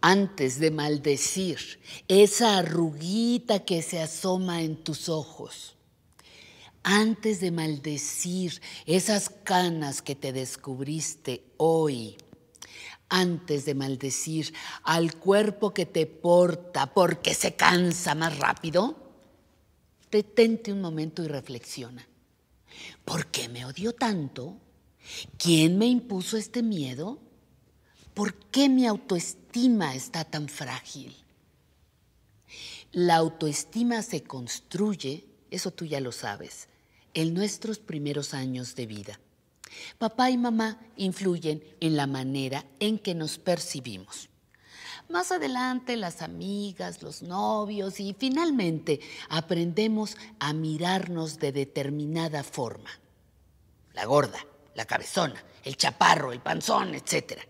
antes de maldecir esa arruguita que se asoma en tus ojos, antes de maldecir esas canas que te descubriste hoy, antes de maldecir al cuerpo que te porta porque se cansa más rápido, detente un momento y reflexiona. ¿Por qué me odio tanto? ¿Quién me impuso este miedo? ¿por qué mi autoestima está tan frágil? La autoestima se construye, eso tú ya lo sabes, en nuestros primeros años de vida. Papá y mamá influyen en la manera en que nos percibimos. Más adelante las amigas, los novios y finalmente aprendemos a mirarnos de determinada forma. La gorda, la cabezona, el chaparro, el panzón, etcétera.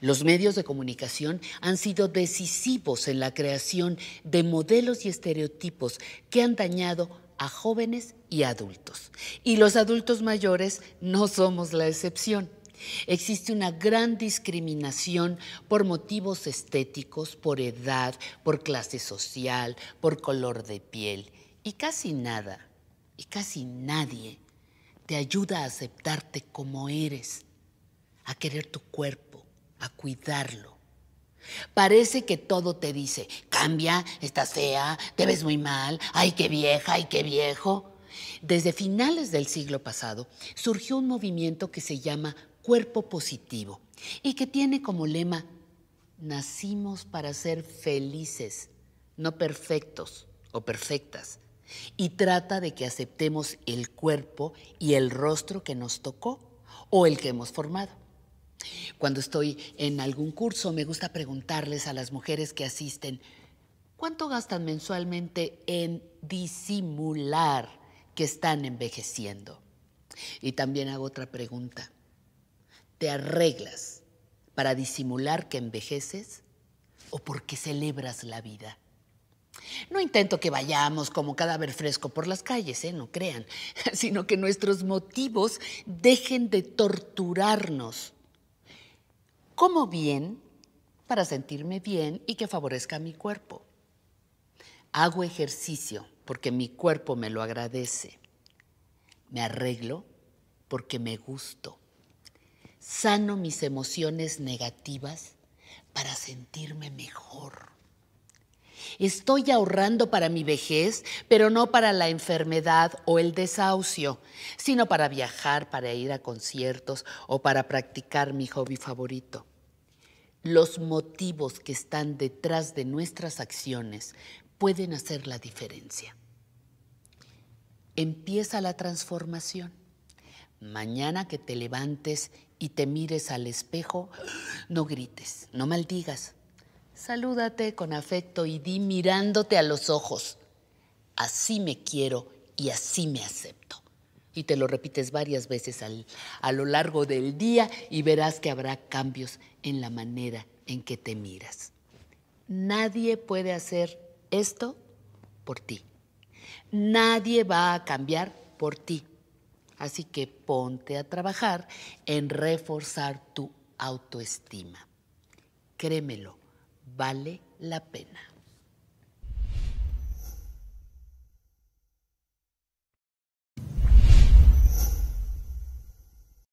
Los medios de comunicación han sido decisivos en la creación de modelos y estereotipos que han dañado a jóvenes y adultos. Y los adultos mayores no somos la excepción. Existe una gran discriminación por motivos estéticos, por edad, por clase social, por color de piel. Y casi nada, y casi nadie te ayuda a aceptarte como eres, a querer tu cuerpo a cuidarlo. Parece que todo te dice, cambia, estás fea, te ves muy mal, ay qué vieja, ay qué viejo. Desde finales del siglo pasado surgió un movimiento que se llama cuerpo positivo y que tiene como lema, nacimos para ser felices, no perfectos o perfectas, y trata de que aceptemos el cuerpo y el rostro que nos tocó o el que hemos formado. Cuando estoy en algún curso, me gusta preguntarles a las mujeres que asisten, ¿cuánto gastan mensualmente en disimular que están envejeciendo? Y también hago otra pregunta. ¿Te arreglas para disimular que envejeces o porque celebras la vida? No intento que vayamos como cadáver fresco por las calles, ¿eh? no crean, sino que nuestros motivos dejen de torturarnos como bien para sentirme bien y que favorezca a mi cuerpo. Hago ejercicio porque mi cuerpo me lo agradece. Me arreglo porque me gusto. Sano mis emociones negativas para sentirme mejor. Estoy ahorrando para mi vejez, pero no para la enfermedad o el desahucio, sino para viajar, para ir a conciertos o para practicar mi hobby favorito. Los motivos que están detrás de nuestras acciones pueden hacer la diferencia. Empieza la transformación. Mañana que te levantes y te mires al espejo, no grites, no maldigas, Salúdate con afecto y di mirándote a los ojos, así me quiero y así me acepto. Y te lo repites varias veces a lo largo del día y verás que habrá cambios en la manera en que te miras. Nadie puede hacer esto por ti. Nadie va a cambiar por ti. Así que ponte a trabajar en reforzar tu autoestima. Créemelo vale la pena.